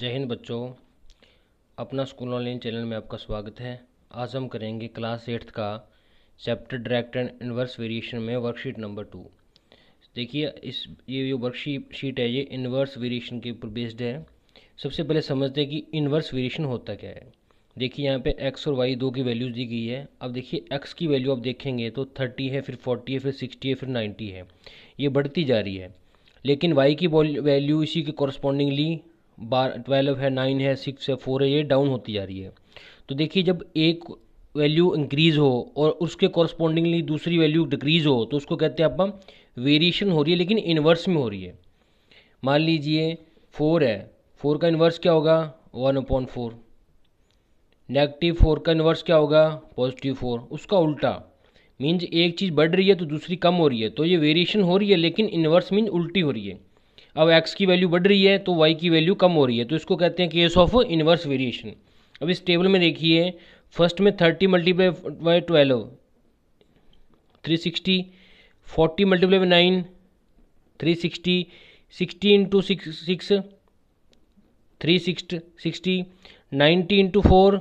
जय हिंद बच्चों अपना स्कूल ऑनलाइन चैनल में आपका स्वागत है आज हम करेंगे क्लास एट्थ का chapter direct and inverse variation में वर्कशीट नंबर टू देखिए इस ये जो वर्कशीट शीट है ये इन्वर्स वेरिएशन के ऊपर बेस्ड है सबसे पहले समझते हैं कि इन्वर्स वेरिएशन होता क्या है देखिए यहाँ पे एक्स और वाई दो की वैल्यूज़ दी गई है अब देखिए एक्स की वैल्यू आप देखेंगे तो थर्टी है फिर फोर्टी है फिर सिक्सटी है फिर नाइन्टी है ये बढ़ती जा रही है लेकिन वाई की वैल्यू इसी के कॉरस्पॉन्डिंगली बार ट्वेल्व है नाइन है सिक्स है फोर है ये डाउन होती जा रही है तो देखिए जब एक वैल्यू इंक्रीज़ हो और उसके कॉरस्पॉन्डिंगली दूसरी वैल्यू डिक्रीज़ हो तो उसको कहते हैं आप वेरिएशन हो रही है लेकिन इन्वर्स में हो रही है मान लीजिए फोर है फोर का इन्वर्स क्या होगा one upon four negative four का इन्वर्स क्या होगा पॉजिटिव फोर उसका उल्टा मीन्स एक चीज़ बढ़ रही है तो दूसरी कम हो रही है तो ये वेरिएशन हो रही है लेकिन इन्वर्स मीन उल्टी हो रही है अब एक्स की वैल्यू बढ़ रही है तो वाई की वैल्यू कम हो रही है तो इसको कहते हैं केस ऑफ इन्वर्स वेरिएशन अब इस टेबल में देखिए फर्स्ट में thirty multiply by twelve three sixty forty multiply by nine three sixty sixty into six six three six sixty ninety into four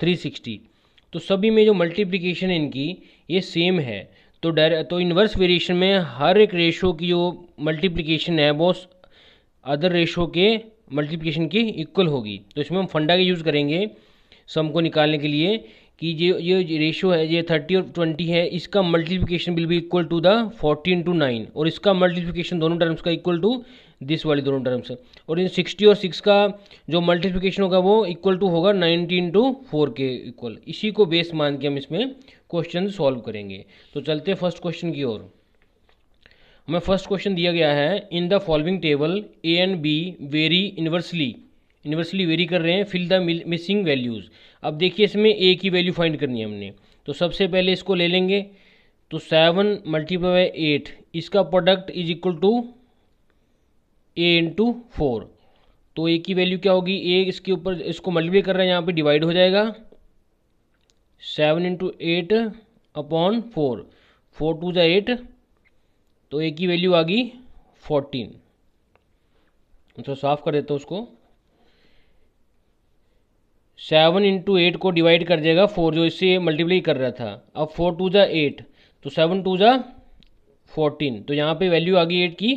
three sixty तो सभी में जो मल्टीप्लिकेशन है इनकी ये सेम है तो डायरे तो इन्वर्स वेरिएशन में हर एक रेशो की जो मल्टीप्लिकेशन है वो अदर रेशो के मल्टीप्लिकेशन की इक्वल होगी तो इसमें हम फंडा का यूज़ करेंगे सम को निकालने के लिए कि ये ये रेशो है ये थर्टी और ट्वेंटी है इसका मल्टीप्लिकेशन विल भी equal to the forty into nine और इसका मल्टीप्लिकेशन दोनों टर्म्स का इक्वल टू दिस वाली दोनों टर्म्स और इन सिक्सटी और सिक्स का जो मल्टीप्लिकेशन होगा वो इक्वल टू होगा नाइनटी इंटू फोर के इक्वल इसी को बेस मान के हम इसमें क्वेश्चन सॉल्व करेंगे तो चलते फर्स्ट क्वेश्चन की ओर हमें फर्स्ट क्वेश्चन दिया गया है in the following table A and B vary inversely inversely vary कर रहे हैं फिल द मिसिंग वैल्यूज़ अब देखिए इसमें ए की वैल्यू फाइंड करनी है हमने तो सबसे पहले इसको ले लेंगे तो सेवन मल्टीप्लाई बाई एट इसका product is equal to A into four तो ए की वैल्यू क्या होगी ए इसके ऊपर इसको मल्टीप्लाई कर रहे हैं यहाँ पे डिवाइड हो जाएगा seven into eight upon four four two ज़ा एट तो ए की वैल्यू आ गई फोर्टीन अच्छा तो साफ़ कर देता हूँ उसको सेवन इंटू एट को डिवाइड कर देगा फोर जो इससे मल्टीप्लाई कर रहा था अब फोर टू ज़ा एट तो सेवन टू ज़ा फोर्टीन तो यहाँ पे वैल्यू आ गई एट की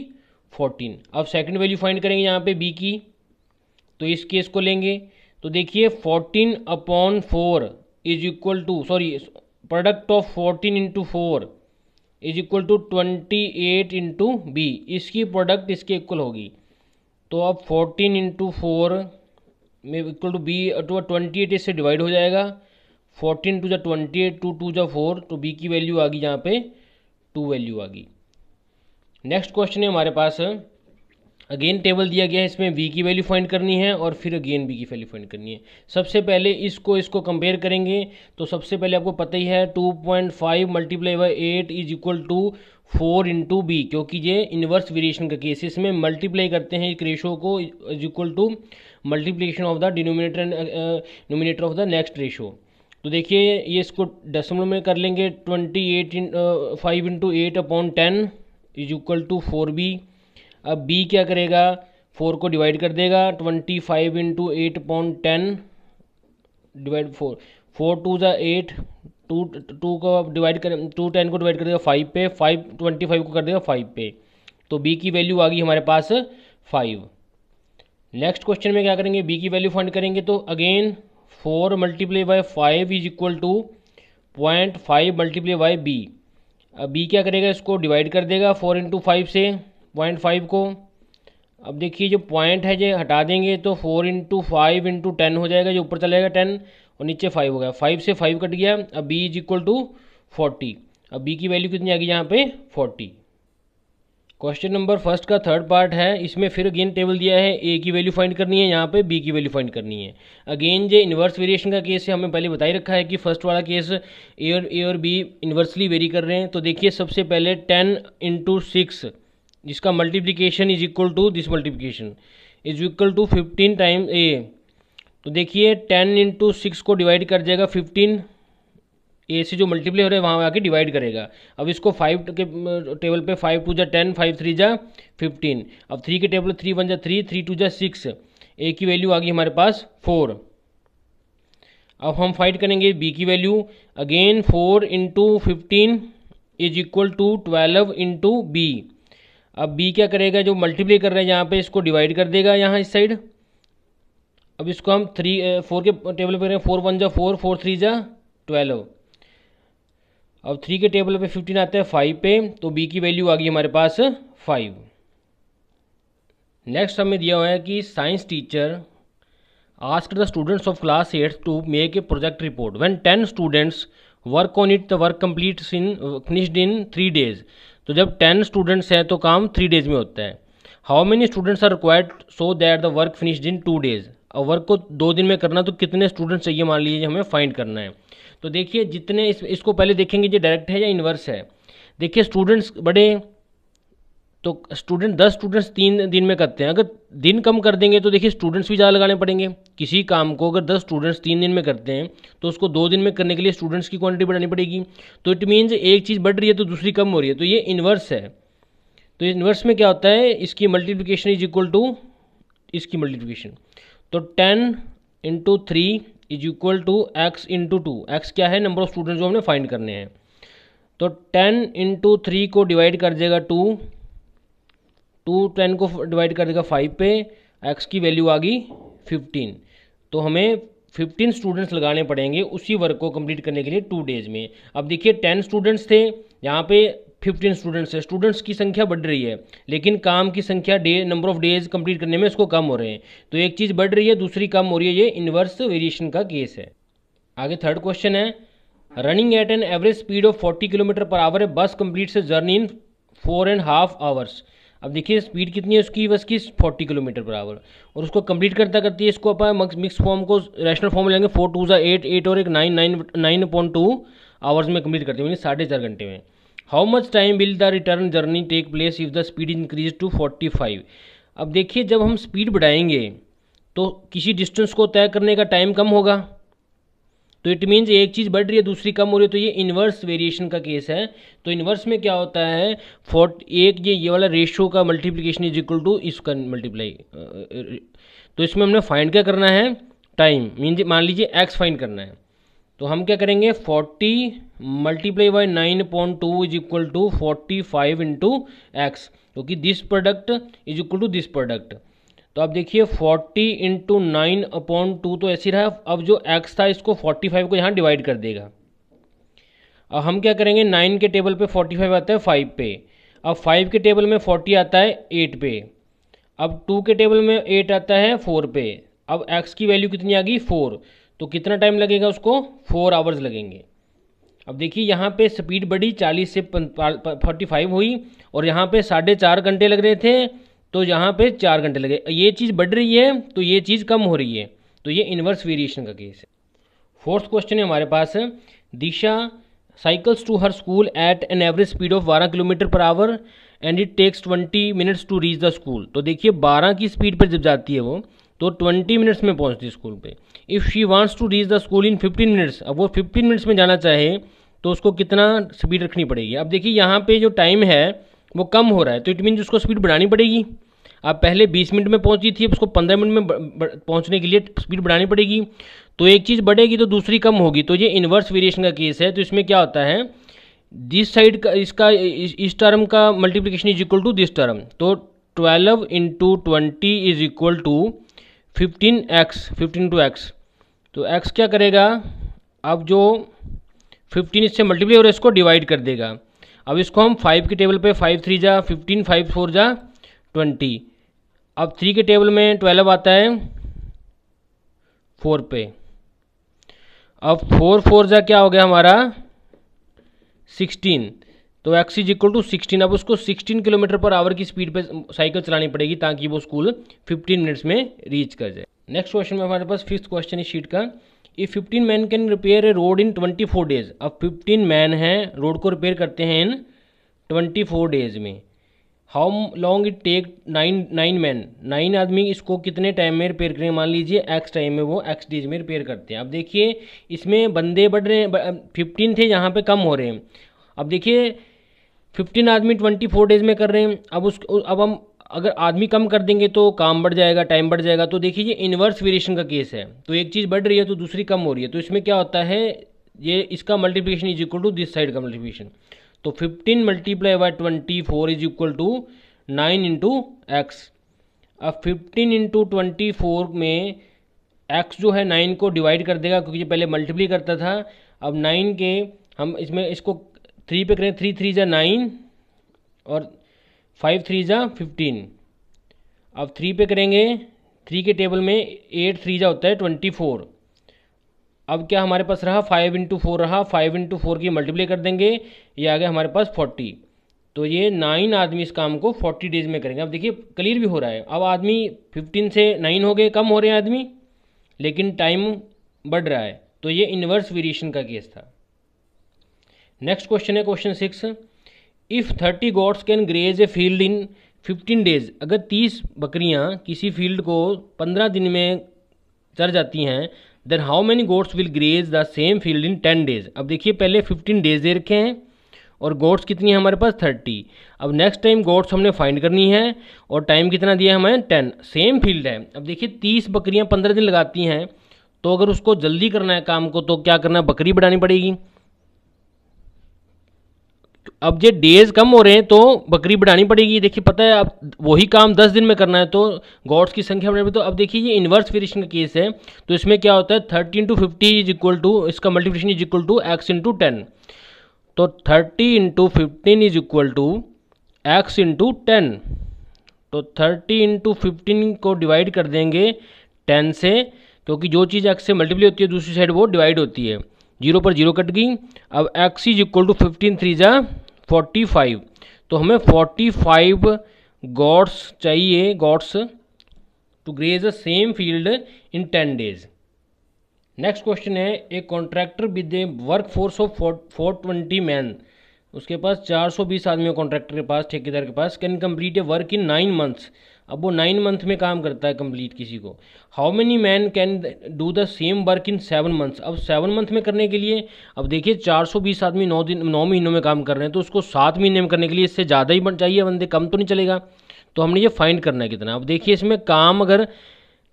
फोर्टीन अब सेकंड वैल्यू फाइंड करेंगे यहाँ पे बी की तो इस केस को लेंगे तो देखिए fourteen upon four is equal to sorry product of fourteen into four is equal to twenty eight into B इसकी प्रोडक्ट इसके इक्वल होगी तो अब फोर्टीन इंटू फोर में equal to B to twenty eight इससे डिवाइड हो जाएगा fourteen two जो ट्वेंटी एट टू टू जो फोर तो बी की वैल्यू आ गई यहाँ पे टू वैल्यू आ गई नेक्स्ट क्वेश्चन है हमारे पास अगेन टेबल दिया गया है इसमें वी की वैल्यू फाइंड करनी है और फिर अगेन बी की वैल्यू फाइंड करनी है सबसे पहले इसको इसको कंपेयर करेंगे तो सबसे पहले आपको पता ही है 2.5 point five multiply by eight is equal to four into B क्योंकि ये इन्वर्स वेरिएशन का केस है इसमें मल्टीप्लाई करते हैं एक रेशो को is equal to multiplication of the denominator denominator of the next ratio तो देखिए ये इसको डेसिमल में कर लेंगे twenty eight five into eight upon ten is equal to four B अब बी क्या करेगा फोर को डिवाइड कर देगा twenty five into eight point ten divide four four two ज़ा एट टू टू को डिवाइड कर टू टेन को डिवाइड कर देगा फाइव पे फाइव ट्वेंटी फाइव को कर देगा फाइव पे तो बी की वैल्यू आ गई हमारे पास फाइव नेक्स्ट क्वेश्चन में क्या करेंगे बी की वैल्यू फाइंड करेंगे तो again four multiply by five is equal to point five multiply by B अब बी क्या करेगा इसको डिवाइड कर देगा फोर इंटू फाइव से पॉइंट फाइव को अब देखिए जो पॉइंट है जो हटा देंगे तो four into five into ten हो जाएगा जो ऊपर चलेगा टेन और नीचे फाइव हो गया फाइव से फाइव कट गया अब B is equal to forty अब बी की वैल्यू कितनी आ गई यहाँ पे फोर्टी क्वेश्चन नंबर फर्स्ट का थर्ड पार्ट है इसमें फिर अगेन टेबल दिया है ए की वैल्यू फाइंड करनी है यहाँ पे बी की वैल्यू फाइंड करनी है अगेन जो इन्वर्स वेरिएशन का केस है हमें पहले बता ही रखा है कि फर्स्ट वाला केस ए और ए और बी इन्वर्सली वेरी कर रहे हैं तो देखिए सबसे पहले टेन इंटू सिक्स जिसका multiplication is equal to this multiplication is equal to fifteen time A तो देखिए टेन इंटू सिक्स को डिवाइड कर जाएगा फिफ्टीन ए से जो मल्टीप्लाई हो रहा है वहाँ आके डिवाइड करेगा अब इसको फाइव के टेबल पे फाइव टू जा टेन फाइव थ्री जा फिफ्टीन अब थ्री के टेबल थ्री वन जा थ्री थ्री टू जा सिक्स ए की वैल्यू आ गई हमारे पास फोर अब हम फाइंड करेंगे बी की value again four into fifteen is equal to twelve into B अब बी क्या करेगा जो मल्टीप्लाई कर रहे हैं यहाँ पे इसको डिवाइड कर देगा यहाँ इस साइड अब इसको हम थ्री फोर के टेबल पे करें फोर वन जा फोर फोर थ्री जा ट्वेल्व अब थ्री के टेबल पे फिफ्टीन आता है फाइव पे तो बी की वैल्यू आ गई हमारे पास फाइव नेक्स्ट हमें दिया हुआ है कि science teacher ask the students of class eight to make a project report when ten students work on it the work complete in finished in three days तो जब टेन स्टूडेंट्स हैं तो काम थ्री डेज में होता है how many students are required so that the work finished in two days और work को दो दिन में करना तो कितने स्टूडेंट्स चाहिए मान लीजिए हमें फाइंड करना है तो देखिए जितने इस, इसको पहले देखेंगे ये डायरेक्ट है या इनवर्स है देखिए स्टूडेंट्स बड़े तो स्टूडेंट दस स्टूडेंट्स तीन दिन में करते हैं अगर दिन कम कर देंगे तो देखिए स्टूडेंट्स भी ज़्यादा लगाने पड़ेंगे किसी काम को अगर दस स्टूडेंट्स तीन दिन में करते हैं तो उसको दो दिन में करने के लिए स्टूडेंट्स की क्वांटिटी बढ़ानी पड़ेगी तो इट मीन्स एक चीज़ बढ़ रही है तो दूसरी कम हो रही है तो ये इन्वर्स है तो इन्वर्स में क्या होता है इसकी मल्टीप्लीकेशन इज इक्वल टू इसकी मल्टीप्लीकेशन तो ten into three is equal to x into two X क्या है नंबर ऑफ स्टूडेंट्स जो हमने फाइंड करने हैं तो टेन इंटू थ्री को डिवाइड कर देगा टू टू टेन को डिवाइड कर देगा फाइव पे एक्स की वैल्यू आ गई फिफ्टीन तो हमें फिफ्टीन स्टूडेंट्स लगाने पड़ेंगे उसी वर्क को कंप्लीट करने के लिए टू डेज में अब देखिए टेन स्टूडेंट्स थे यहाँ पे फिफ्टीन स्टूडेंट्स है स्टूडेंट्स की संख्या बढ़ रही है लेकिन काम की संख्या day number of days complete करने में इसको कम हो रहे हैं तो एक चीज़ बढ़ रही है दूसरी कम हो रही है ये इन्वर्स वेरिएशन का केस है आगे थर्ड क्वेश्चन है running at an average speed of 40 kilometre per hour है बस कंप्लीट से journey in four and half hours अब देखिए स्पीड कितनी है उसकी बस की फोर्टी किलोमीटर पर आवर और उसको कंप्लीट करता करती है इसको अपन मिक्स फॉर्म को रैशनल फॉर्म लेंगे फोर टू ज़ा एट एट और एक nine nine nine point two hours में कंप्लीट करते हैं साढ़े चार घंटे में how much time will the return journey take place if the speed increase to forty five अब देखिए जब हम स्पीड बढ़ाएंगे तो किसी डिस्टेंस को तय करने का टाइम कम होगा तो इट मीन्स एक चीज़ बढ़ रही है दूसरी कम हो रही है तो ये इन्वर्स वेरिएशन का केस है तो इन्वर्स में क्या होता है फोर्ट एक ये ये वाला रेशो का मल्टीप्लीकेशन इज इक्वल टू इसका मल्टीप्लाई तो इसमें हमने फाइंड क्या करना है टाइम मीन्स मान लीजिए एक्स फाइंड करना है तो हम क्या करेंगे forty multiply by nine point two is equal to forty five into x क्योंकि this product is equal to this product तो आप देखिए 40 इंटू नाइन अपॉन टू तो ऐसी रहा अब जो x था इसको 45 को यहाँ डिवाइड कर देगा अब हम क्या करेंगे नाइन के टेबल पे 45 आता है फाइव पे अब फाइव के टेबल में 40 आता है एट पे अब टू के टेबल में एट आता है फोर पे अब x की वैल्यू कितनी आ गई फोर तो कितना टाइम लगेगा उसको फोर आवर्स लगेंगे अब देखिए यहाँ पे स्पीड बढ़ी चालीस से फोर्टी फाइव हुई और यहाँ पे साढ़े चार घंटे लग रहे थे तो यहाँ पे चार घंटे लगे ये चीज़ बढ़ रही है तो ये चीज़ कम हो रही है तो ये इन्वर्स वेरिएशन का केस है फोर्थ क्वेश्चन है हमारे पास Disha cycles to her school at an average speed of 12 kilometre per hour and it takes 20 minutes to reach the school तो देखिए 12 की स्पीड पर जब जाती है वो तो 20 मिनट्स में पहुंचती है स्कूल पे if she wants to reach the school in 15 minutes अब वो 15 मिनट्स में जाना चाहे तो उसको कितना स्पीड रखनी पड़ेगी अब देखिए यहाँ पे जो टाइम है वो कम हो रहा है तो इट मीन उसको स्पीड बढ़ानी पड़ेगी अब पहले बीस मिनट में पहुँची थी उसको पंद्रह मिनट में पहुँचने के लिए स्पीड बढ़ानी पड़ेगी तो एक चीज़ बढ़ेगी तो दूसरी कम होगी तो ये इन्वर्स वेरिएशन का केस है तो इसमें क्या होता है दिस साइड का इसका इस टर्म का multiplication is equal to this term तो twelve into twenty is equal to fifteen x fifteen to x तो एक्स क्या करेगा अब जो फिफ्टीन इससे मल्टीप्लाई और इसको डिवाइड कर देगा अब इसको हम फाइव के टेबल पे फाइव थ्री जा फिफ्टीन फाइव फोर जा ट्वेंटी अब थ्री के टेबल में ट्वेल्व आता है फोर पे अब फोर फोर जा क्या हो गया हमारा सिक्सटीन तो x is equal to sixteen अब उसको सिक्सटीन किलोमीटर पर आवर की स्पीड पे साइकिल चलानी पड़ेगी ताकि वो स्कूल फिफ्टीन मिनट्स में रीच कर जाए नेक्स्ट क्वेश्चन में हमारे पास फिफ्थ क्वेश्चन इस शीट का if fifteen man can repair a road in twenty four days अब फिफ्टीन मैन हैं रोड को रिपेयर करते हैं इन ट्वेंटी फोर डेज में how long it take nine nine man nine आदमी इसको कितने टाइम में रिपेयर करें मान लीजिए एक्स टाइम में वो एक्स डेज में रिपेयर करते हैं अब देखिए इसमें बंदे बढ़ रहे हैं फिफ्टीन थे यहाँ पे कम हो रहे हैं अब देखिए फिफ्टीन आदमी ट्वेंटी फोर डेज में कर रहे हैं अब उस अब हम अगर आदमी कम कर देंगे तो काम बढ़ जाएगा टाइम बढ़ जाएगा तो देखिए ये इन्वर्स वेरिएशन का केस है तो एक चीज़ बढ़ रही है तो दूसरी कम हो रही है तो इसमें क्या होता है ये इसका multiplication is equal to this side का मल्टीप्लिकेशन तो fifteen multiply by twenty four is equal to nine into x अब फिफ्टीन इंटू ट्वेंटी फोर में एक्स जो है नाइन को डिवाइड कर देगा क्योंकि पहले मल्टीप्ली करता था अब नाइन के हम इसमें इसको थ्री पे करें थ्री थ्री ज़ा नाइन और फाइव थ्री ज़ा फिफ्टीन अब थ्री पे करेंगे थ्री के टेबल में एट थ्री ज़ा होता है ट्वेंटी फोर अब क्या हमारे पास रहा फाइव इंटू फोर रहा फाइव इंटू फोर की मल्टीप्लाई कर देंगे ये आ गया हमारे पास फोर्टी तो ये नाइन आदमी इस काम को फोर्टी डेज में करेंगे अब देखिए क्लियर भी हो रहा है अब आदमी फिफ्टीन से नाइन हो गए कम हो रहे हैं आदमी लेकिन टाइम बढ़ रहा है तो ये इन्वर्स वेरिएशन का केस था नेक्स्ट क्वेश्चन है question six if thirty goats can graze a field in fifteen days अगर तीस बकरियाँ किसी फील्ड को पंद्रह दिन में चर जाती हैं then how many goats will graze the same field in ten days अब देखिए पहले फिफ्टीन डेज दे रखे हैं और गोट्स कितनी है हमारे पास थर्टी अब नेक्स्ट टाइम गोड्स हमने फाइंड करनी है और टाइम कितना दिया है हमें टेन सेम फील्ड है अब देखिए तीस बकरियाँ पंद्रह दिन लगाती हैं तो अगर उसको जल्दी करना है काम को तो क्या करना है बकरी बढ़ानी पड़ेगी अब ये डेज कम हो रहे हैं तो बकरी बढ़ानी पड़ेगी देखिए पता है अब वही काम दस दिन में करना है तो गॉड्स की संख्या बढ़ानी तो अब देखिए ये इन्वर्स फिरीशन का केस है तो इसमें क्या होता है thirteen to fifty is equal to इसका multiplication is equal to x into ten तो thirty into fifteen is equal to x into ten तो थर्टी इंटू फिफ्टीन को डिवाइड कर देंगे टेन से क्योंकि जो चीज़ एक्स से मल्टीप्ली होती है दूसरी साइड वो डिवाइड होती है जीरो पर जीरो कट गई अब x is equal to fifteen three जा फोर्टी फाइव तो हमें फोर्टी फाइव गॉड्स चाहिए goats to graze the same field in ten days next question है a contractor with a work force of four twenty man उसके पास चार सौ बीस आदमी कॉन्ट्रैक्टर के पास ठेकेदार के पास can complete a work in nine months अब वो नाइन मंथ में काम करता है कंप्लीट किसी को how many man can do the same work in seven months अब सेवन मंथ में करने के लिए अब देखिए 420 आदमी नौ दिन नौ महीनों में काम कर रहे हैं तो उसको सात महीने में करने के लिए इससे ज़्यादा ही बन चाहिए बंदे कम तो नहीं चलेगा तो हमने ये फाइंड करना है कितना अब देखिए इसमें काम अगर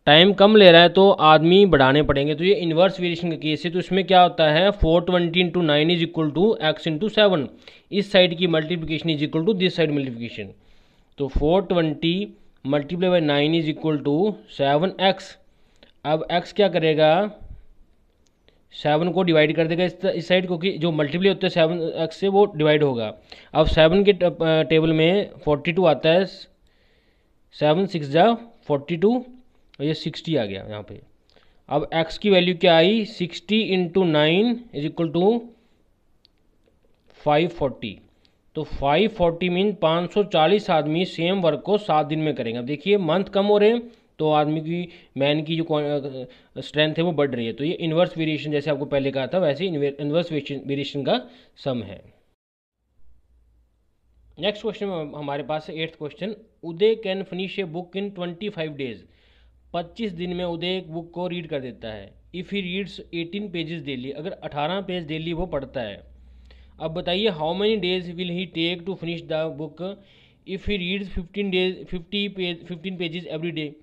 टाइम कम ले रहा है तो आदमी बढ़ाने पड़ेंगे तो ये इन्वर्स वेरिएशन का केस है तो इसमें क्या होता है four twenty into nine is equal to x into seven इस साइड की multiplication is equal to this side multiplication तो four twenty multiply by nine is equal to seven x अब एक्स क्या करेगा सेवन को डिवाइड कर देगा इस साइड को कि जो मल्टीप्लाई होता है सेवन एक्स से वो डिवाइड होगा अब सेवन के टेबल में फोर्टी टू आता है सेवन सिक्स जा फोर्टी टू और ये सिक्सटी आ गया यहाँ पे अब एक्स की वैल्यू क्या आई sixty into nine is equal to five forty तो 540 मीन पाँच आदमी सेम वर्क को सात दिन में करेंगे अब देखिए मंथ कम हो रहे हैं तो आदमी की मैन की जो स्ट्रेंथ है वो बढ़ रही है तो ये इन्वर्स वेरिएशन जैसे आपको पहले कहा था वैसे इन्वर्स वेरिएशन का सम है नेक्स्ट क्वेश्चन हमारे पास है eighth question Uday can finish a book in twenty five days पच्चीस दिन में उदय एक बुक को रीड कर देता है if he reads eighteen pages daily अगर अठारह पेज डेली वो पढ़ता है अब बताइए how many days will he take to finish the book if he reads fifteen days fifty page fifteen pages every day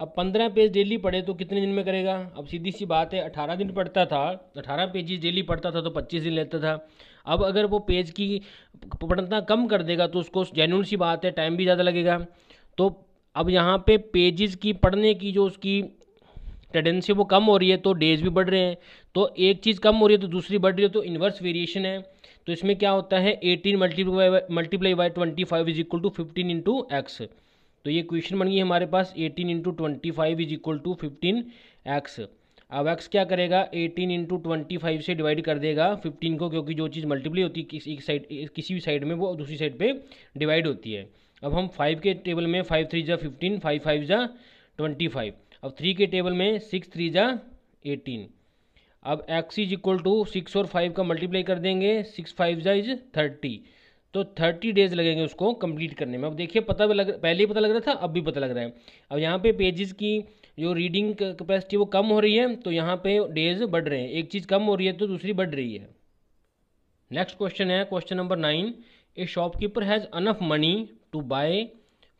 अब पंद्रह पेज डेली पढ़े तो कितने दिन में करेगा अब सीधी सी बात है अठारह दिन पढ़ता था अठारह पेजेस डेली पढ़ता था तो पच्चीस दिन लेता था अब अगर वो पेज की पढ़ना कम कर देगा तो उसको जेन्यून सी बात है टाइम भी ज़्यादा लगेगा तो अब यहाँ पे पेजेस की पढ़ने की जो उसकी टेंडेंसी वो कम हो रही है तो डेज भी बढ़ रहे हैं तो एक चीज़ कम हो रही है तो दूसरी बढ़ रही है तो इन्वर्स वेरिएशन है तो इसमें क्या होता है eighteen multiply multiply by twenty five is equal to fifteen into x तो ये क्वेश्चन बन गई हमारे पास eighteen into twenty five is equal to fifteen x अब एक्स क्या करेगा 18 इंटू ट्वेंटी फाइव से डिवाइड कर देगा 15 को क्योंकि जो चीज़ मल्टीप्लाई होती है किसी साइड किसी भी साइड में वो दूसरी साइड पे डिवाइड होती है अब हम फाइव के टेबल में फ़ाइव थ्री जा फिफ्टीन फाइव फाइव जा ट्वेंटी फाइव अब थ्री के टेबल में सिक्स थ्री जा एटीन अब x is equal to six और फाइव का मल्टीप्लाई कर देंगे सिक्स फाइव जाइज थर्टी तो थर्टी डेज लगेंगे उसको कंप्लीट करने में अब देखिए पता भी लग पहले ही पता लग रहा था अब भी पता लग रहा है अब यहाँ पे पेजेस की जो रीडिंग कैपेसिटी वो कम हो रही है तो यहाँ पे डेज बढ़ रहे हैं एक चीज़ कम हो रही है तो दूसरी बढ़ रही है नेक्स्ट क्वेश्चन है question number nine a shopkeeper has enough money to buy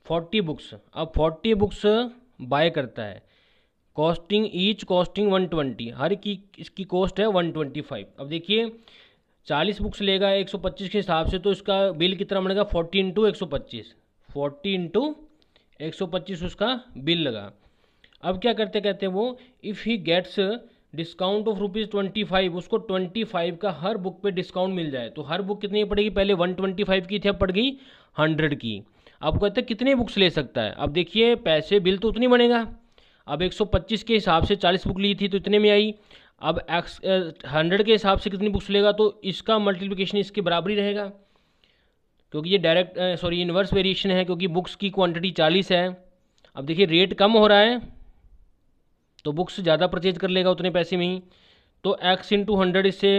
forty books अब फोर्टी बुक्स बाय करता है costing each costing one twenty हर की इसकी कॉस्ट है वन ट्वेंटी फाइव अब देखिए चालीस बुक्स लेगा एक सौ पच्चीस के हिसाब से तो इसका बिल कितना बनेगा फोर्टी इंटू एक सौ पच्चीस फोर्टी इंटू एक सौ पच्चीस उसका बिल लगा अब क्या करते कहते हैं वो if he gets discount of rupees twenty five उसको ट्वेंटी फाइव का हर बुक पे डिस्काउंट मिल जाए तो हर बुक कितनी पड़ेगी पहले वन ट्वेंटी फाइव की थी अब पड़ गई हंड्रेड की अब कहते हैं कितने बुक्स ले सकता है अब देखिए पैसे बिल तो उतनी बनेगा अब 125 के हिसाब से 40 बुक ली थी तो इतने में आई अब एक्स हंड्रेड के हिसाब से कितनी बुक्स लेगा तो इसका मल्टीप्लिकेशन इसके बराबर ही रहेगा क्योंकि ये डायरेक्ट सॉरी इन्वर्स वेरिएशन है क्योंकि बुक्स की क्वांटिटी चालीस है अब देखिए रेट कम हो रहा है तो बुक्स ज़्यादा परचेज कर लेगा उतने पैसे में ही तो एक्स इन टू हंड्रेड इससे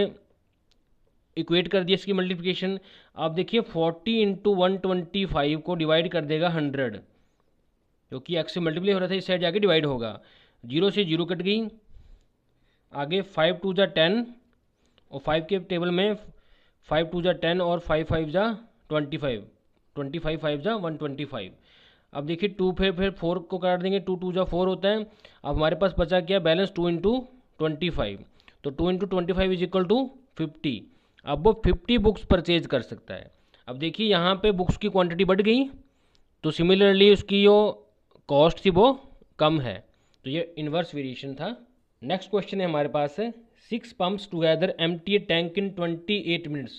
इक्वेट कर दिया इसकी मल्टीप्लिकेशन आप देखिए forty into one twenty five को डिवाइड कर देगा हंड्रेड जो कि एक्स से मल्टीप्लाई हो रहा था इस साइड जाके डिवाइड होगा जीरो से जीरो कट गई आगे फाइव टू ज़ा टेन और फाइव के टेबल में फाइव टू ज़ा टेन और फाइव फाइव ज़ा twenty five twenty five five ज़ा वन ट्वेंटी फाइव अब देखिए टू फिर फिर फोर को काट देंगे टू टू ज़ा फोर होता है अब हमारे पास बचा क्या balance two into twenty five तो two into twenty five is equal to fifty अब वो फिफ्टी बुक्स परचेज कर सकता है अब देखिए यहाँ पे बुक्स की क्वांटिटी बढ़ गई तो सिमिलरली उसकी जो कॉस्ट थी वो कम है तो ये इन्वर्स वेरिएशन था नेक्स्ट क्वेश्चन है हमारे पास है six pumps together empty a tank in twenty eight minutes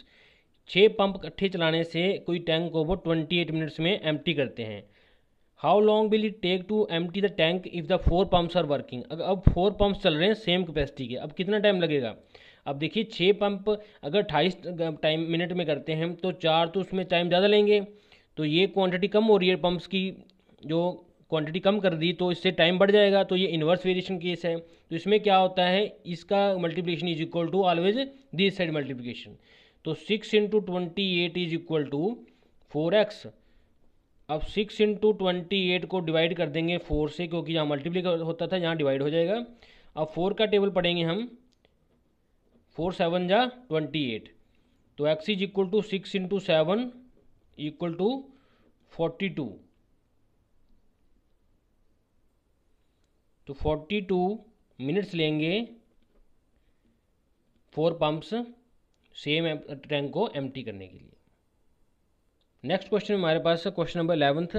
छः पंप इकट्ठे चलाने से कोई टैंक को वो ट्वेंटी एट मिनट्स में एम करते हैं how long will it take to empty the tank if the four pumps are working अगर अब फोर पम्प्स चल रहे हैं सेम कैपेसिटी के अब कितना टाइम लगेगा अब देखिए छः पंप अगर अट्ठाईस टाइम मिनट में करते हैं तो चार तो उसमें टाइम ज़्यादा लेंगे तो ये क्वांटिटी कम हो रही है पंप्स की जो क्वांटिटी कम कर दी तो इससे टाइम बढ़ जाएगा तो ये इन्वर्स वेरिएशन केस है तो इसमें क्या होता है इसका multiplication is equal to always this side multiplication तो six into twenty eight is equal to four x अब सिक्स इंटू ट्वेंटी एट को डिवाइड कर देंगे फोर से क्योंकि यहाँ मल्टीप्ली होता था यहाँ डिवाइड हो जाएगा अब फोर का टेबल पढ़ेंगे हम फोर सेवन जा ट्वेंटी एट तो x is equal to six into seven equal to forty two तो फोर्टी टू मिनट्स लेंगे फोर पंप्स सेम टैंक को एम करने के लिए नेक्स्ट क्वेश्चन हमारे पास question number eleventh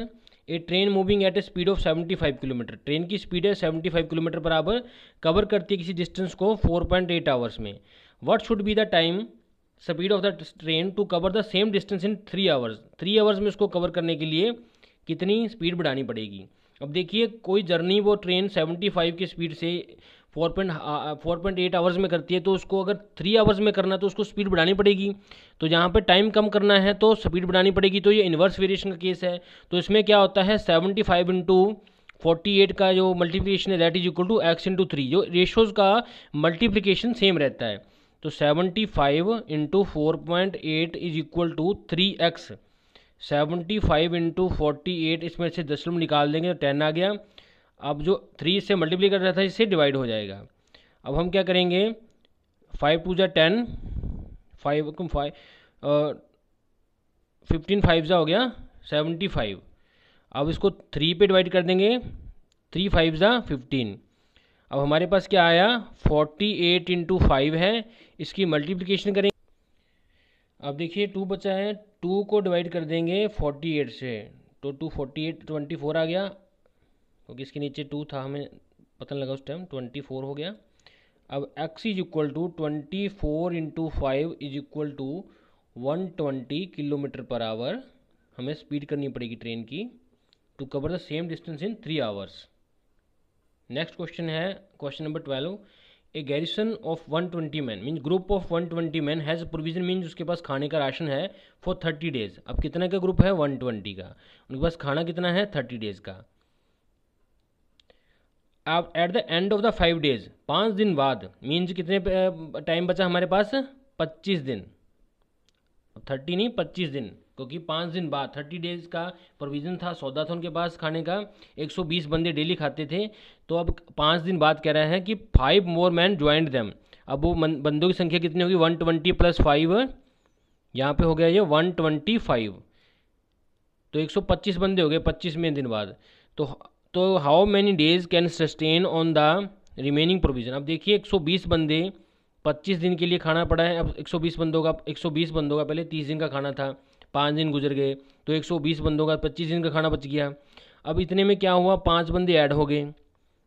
a train moving at a speed of 75 kilometre train की स्पीड है 75 किलोमीटर बराबर कवर करती है किसी डिस्टेंस को 4.8 आवर्स में what should be the time speed of the train to cover the same distance in three hours three hours में उसको कवर करने के लिए कितनी स्पीड बढ़ानी पड़ेगी अब देखिए कोई जर्नी वो ट्रेन 75 की स्पीड से four point four point eight hours में करती है तो उसको अगर थ्री आवर्स में करना है तो उसको स्पीड बढ़ानी पड़ेगी तो जहाँ पे टाइम कम करना है तो स्पीड बढ़ानी पड़ेगी तो ये इन्वर्स वेरिएशन का केस है तो इसमें क्या होता है seventy five into forty eight का जो मल्टीप्लीकेशन है that is equal to x into three जो रेशोज़ का मल्टीप्लीकेशन सेम रहता है तो seventy five into four point eight is equal to three x seventy five into forty eight इसमें से दशमलव निकाल देंगे तो टेन आ गया अब जो थ्री से मल्टीप्लाई कर रहा था इससे डिवाइड हो जाएगा अब हम क्या करेंगे फाइव टू जै ten five five fifteen five ज़ा हो गया सेवेंटी फाइव अब इसको थ्री पे डिवाइड कर देंगे थ्री फाइव ज़ा फिफ्टीन अब हमारे पास क्या आया फोर्टी एट इंटू फाइव है इसकी मल्टीप्लीकेशन करेंगे अब देखिए टू बचा है टू को डिवाइड कर देंगे फोर्टी एट से तो two forty eight twenty four आ गया क्योंकि इसके नीचे टू था हमें पता लगा उस टाइम ट्वेंटी फोर हो गया अब x is equal to twenty four into five is equal to one twenty kilometre per hour हमें स्पीड करनी पड़ेगी ट्रेन की to cover the same distance in three hours next question है question number twelve a garrison of 120 man mean group of 120 man has provision mean उसके पास खाने का ration है फॉर थर्टी डेज अब कितने का ग्रुप है 120 का उनके पास खाना कितना है थर्टी डेज का अब at the end of the five days पाँच दिन बाद मीन्स कितने टाइम बचा हमारे पास पच्चीस दिन थर्टी नहीं पच्चीस दिन क्योंकि पाँच दिन बाद थर्टी डेज का प्रोविज़न था सौदा था उनके पास खाने का 120 बंदे डेली खाते थे तो अब पाँच दिन बाद कह रहे हैं कि five more men joined them अब वो बंदों की संख्या कितनी होगी 120 प्लस फाइव यहाँ पर हो गया ये 125 तो पच्चीस बंदे हो गए पच्चीसवें दिन बाद तो तो how many days can sustain on the remaining provision अब देखिए 120 बंदे 25 दिन के लिए खाना पड़ा है अब 120 बंदों का 120 बंदों का पहले 30 दिन का खाना था पाँच दिन गुजर गए तो 120 बंदों का 25 दिन का खाना बच गया अब इतने में क्या हुआ पाँच बंदे ऐड हो गए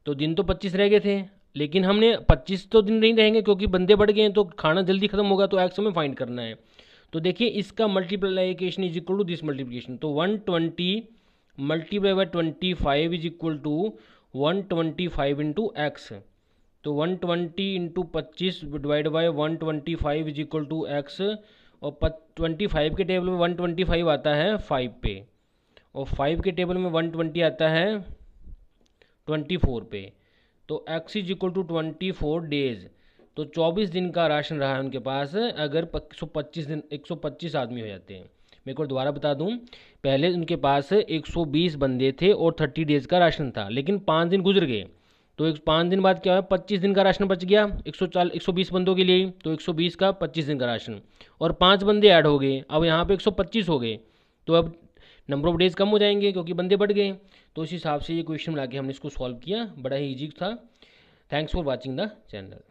तो दिन तो पच्चीस रह गए थे लेकिन हमने पच्चीस तो दिन नहीं रहेंगे क्योंकि बंदे बढ़ गए हैं तो खाना जल्दी खत्म होगा तो एक्स हमें फाइंड करना है तो देखिए इसका multiplication is equal to this multiplication तो one twenty multiply by twenty five is equal to one twenty five into x तो वन ट्वेंटी इंटू पच्चीस divide by one twenty five is equal to x और twenty five के table में one twenty five आता है five पे और five के टेबल में वन ट्वेंटी आता है ट्वेंटी फोर पे तो x is equal to twenty four days तो चौबीस दिन का राशन रहा है उनके पास अगर एक सौ पच्चीस दिन एक सौ पच्चीस आदमी हो जाते हैं मेरे को दोबारा बता दूं पहले उनके पास एक सौ बीस बंदे थे और थर्टी डेज़ का राशन था लेकिन पाँच दिन गुजर गए तो एक पाँच दिन बाद क्या हुआ पच्चीस दिन का राशन बच गया एक सौ चाल एक सौ बीस बंदों के लिए तो एक सौ बीस का पच्चीस दिन का राशन और पाँच बंदे ऐड हो गए अब यहाँ पे एक सौ पच्चीस हो गए तो अब नंबर ऑफ डेज कम हो जाएंगे क्योंकि बंदे बढ़ गए तो इस हिसाब से ये क्वेश्चन मिला के हमने इसको सॉल्व किया बड़ा ही ईजी था thanks for watching the channel